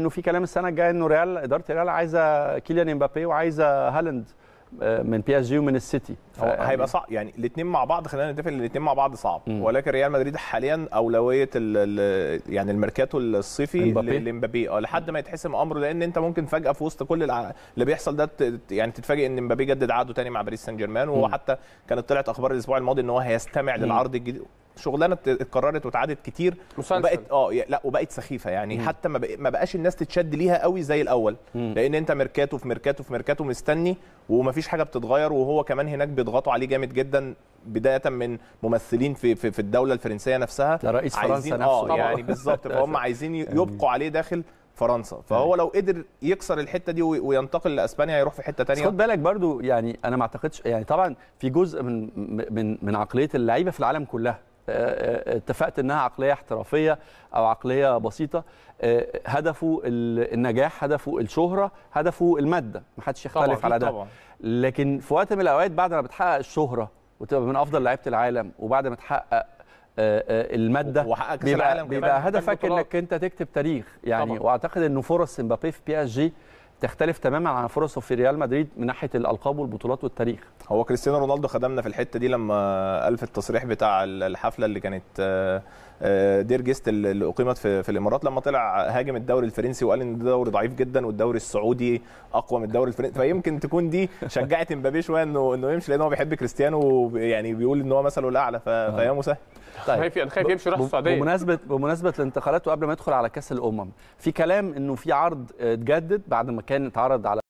انه في كلام السنه الجايه انه ريال اداره ريال عايزه كيليان امبابي وعايزه هالاند آه، من بي اس جي ومن السيتي هيبقى صعب يعني الاثنين مع بعض خلينا نتفق الاثنين مع بعض صعب مم. ولكن ريال مدريد حاليا اولويه الـ الـ يعني الميركاتو الصيفي لمبابي اه لحد ما يتحسم امره لان انت ممكن فجاه في وسط كل اللي بيحصل ده يعني تتفاجئ ان مبابي جدد عقده تاني مع باريس سان جيرمان وحتى كانت طلعت اخبار الاسبوع الماضي ان هو هيستمع للعرض الجديد شغلانه اتكررت واتعادت كتير وبقت اه لا وبقت سخيفه يعني مم. حتى ما بقاش الناس تتشد ليها قوي زي الاول مم. لان انت ميركاتو في ميركاتو في ميركاتو مستني ومفيش حاجه بتتغير وهو كمان هناك بيضغطوا عليه جامد جدا بدايه من ممثلين في في, في الدوله الفرنسيه نفسها رئيس فرنسا نفسه اه يعني بالظبط فهم عايزين يبقوا عليه داخل فرنسا فهو أيوة. لو قدر يكسر الحته دي وينتقل لاسبانيا هيروح في حته ثانيه خد بالك برضو يعني انا ما اعتقدش يعني طبعا في جزء من من من عقليه اللعيبه في العالم كلها آه، آه، اتفقت انها عقليه احترافيه او عقليه بسيطه آه، هدفه النجاح هدفه الشهره هدفه الماده ما حدش يختلف على ده طبعا. لكن في وقت من الاوقات بعد ما بتحقق الشهره وتبقى من افضل لعيبه العالم وبعد ما تحقق الماده وحقق بيبقى, العالم بيبقى هدفك انك انت تكتب تاريخ يعني طبعا. واعتقد انه فرص امبابي في بي اس جي تختلف تماما عن فرصه في ريال مدريد من ناحيه الالقاب والبطولات والتاريخ هو كريستيانو رونالدو خدمنا في الحته دي لما قال في التصريح بتاع الحفله اللي كانت آه، آه، دير جيست اللي اقيمت في, الامارات لما طلع هاجم الدوري الفرنسي وقال ان الدوري ضعيف جدا والدوري السعودي اقوى من الدوري الفرنسي فيمكن تكون دي شجعت امبابي شويه انه انه يمشي لان هو بيحب كريستيانو يعني بيقول ان هو مثله الاعلى آه. فيا مسهل طيب خايف يعني، خايف يمشي يروح السعوديه بمناسبه بمناسبه الانتقالات وقبل ما يدخل على كاس الامم في كلام انه في عرض اتجدد بعد ما كان اتعرض على